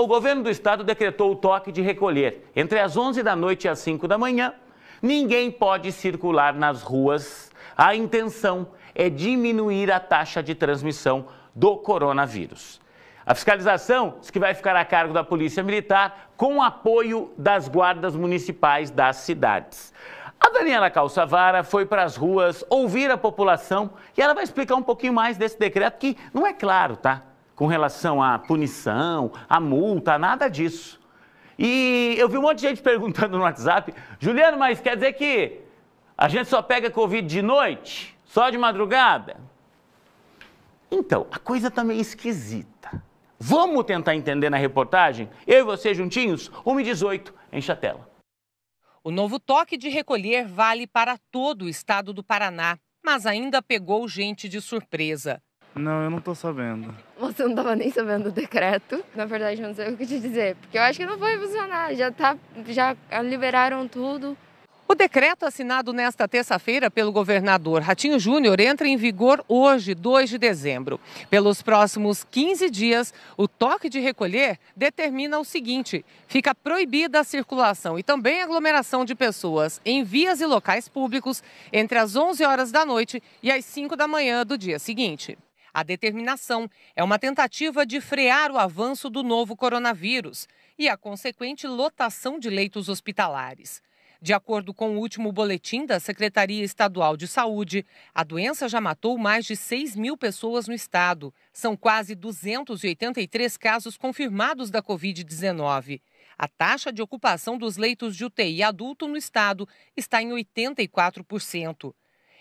O governo do estado decretou o toque de recolher entre as 11 da noite e as 5 da manhã. Ninguém pode circular nas ruas. A intenção é diminuir a taxa de transmissão do coronavírus. A fiscalização diz que vai ficar a cargo da Polícia Militar com apoio das guardas municipais das cidades. A Daniela Calçavara foi para as ruas ouvir a população e ela vai explicar um pouquinho mais desse decreto que não é claro, tá? com relação à punição, à multa, nada disso. E eu vi um monte de gente perguntando no WhatsApp, Juliano, mas quer dizer que a gente só pega Covid de noite? Só de madrugada? Então, a coisa tá meio esquisita. Vamos tentar entender na reportagem? Eu e você juntinhos? 1h18, enche a tela. O novo toque de recolher vale para todo o estado do Paraná, mas ainda pegou gente de surpresa. Não, eu não tô sabendo. Você não tava nem sabendo do decreto. Na verdade, eu não sei o que te dizer, porque eu acho que não vai funcionar. Já, tá, já liberaram tudo. O decreto assinado nesta terça-feira pelo governador Ratinho Júnior entra em vigor hoje, 2 de dezembro. Pelos próximos 15 dias, o toque de recolher determina o seguinte: fica proibida a circulação e também a aglomeração de pessoas em vias e locais públicos entre as 11 horas da noite e as 5 da manhã do dia seguinte. A determinação é uma tentativa de frear o avanço do novo coronavírus e a consequente lotação de leitos hospitalares. De acordo com o último boletim da Secretaria Estadual de Saúde, a doença já matou mais de 6 mil pessoas no estado. São quase 283 casos confirmados da Covid-19. A taxa de ocupação dos leitos de UTI adulto no estado está em 84%.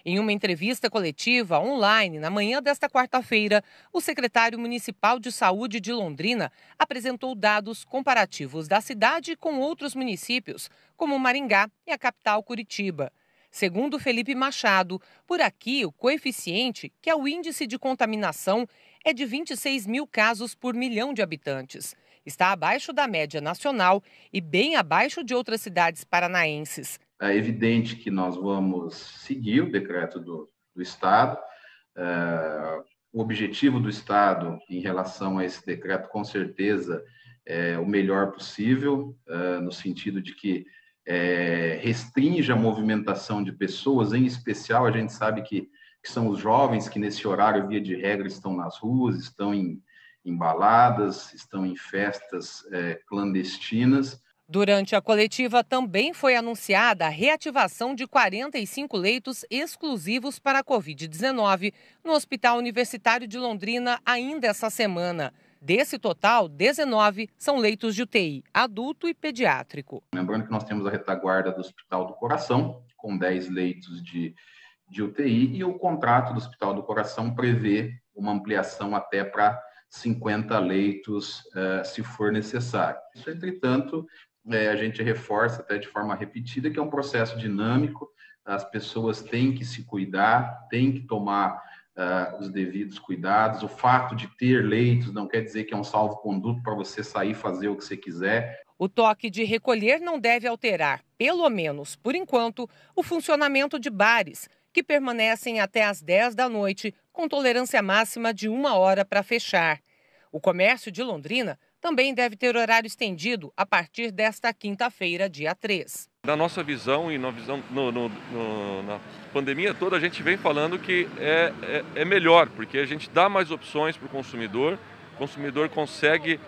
Em uma entrevista coletiva online na manhã desta quarta-feira, o secretário municipal de saúde de Londrina apresentou dados comparativos da cidade com outros municípios, como Maringá e a capital Curitiba. Segundo Felipe Machado, por aqui o coeficiente, que é o índice de contaminação, é de 26 mil casos por milhão de habitantes. Está abaixo da média nacional e bem abaixo de outras cidades paranaenses. É evidente que nós vamos seguir o decreto do, do Estado. É, o objetivo do Estado em relação a esse decreto, com certeza, é o melhor possível, é, no sentido de que é, restringe a movimentação de pessoas, em especial, a gente sabe que, que, são os jovens que, nesse horário, via de regra, estão nas ruas, estão em, embaladas, baladas, estão em festas é, clandestinas, Durante a coletiva, também foi anunciada a reativação de 45 leitos exclusivos para a Covid-19 no Hospital Universitário de Londrina ainda essa semana. Desse total, 19 são leitos de UTI, adulto e pediátrico. Lembrando que nós temos a retaguarda do Hospital do Coração, com 10 leitos de, de UTI, e o contrato do Hospital do Coração prevê uma ampliação até para 50 leitos, uh, se for necessário. Isso, entretanto, é, a gente reforça até de forma repetida que é um processo dinâmico, tá? as pessoas têm que se cuidar, têm que tomar uh, os devidos cuidados. O fato de ter leitos não quer dizer que é um salvo-conduto para você sair fazer o que você quiser. O toque de recolher não deve alterar, pelo menos por enquanto, o funcionamento de bares, que permanecem até as 10 da noite, com tolerância máxima de uma hora para fechar. O comércio de Londrina também deve ter horário estendido a partir desta quinta-feira, dia 3. Na nossa visão e na visão no, no, no, na pandemia toda, a gente vem falando que é, é, é melhor, porque a gente dá mais opções para o consumidor, o consumidor consegue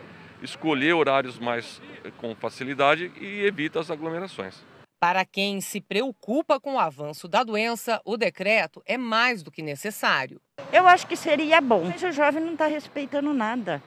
escolher horários mais eh, com facilidade e evita as aglomerações. Para quem se preocupa com o avanço da doença, o decreto é mais do que necessário. Eu acho que seria bom, mas o jovem não está respeitando nada.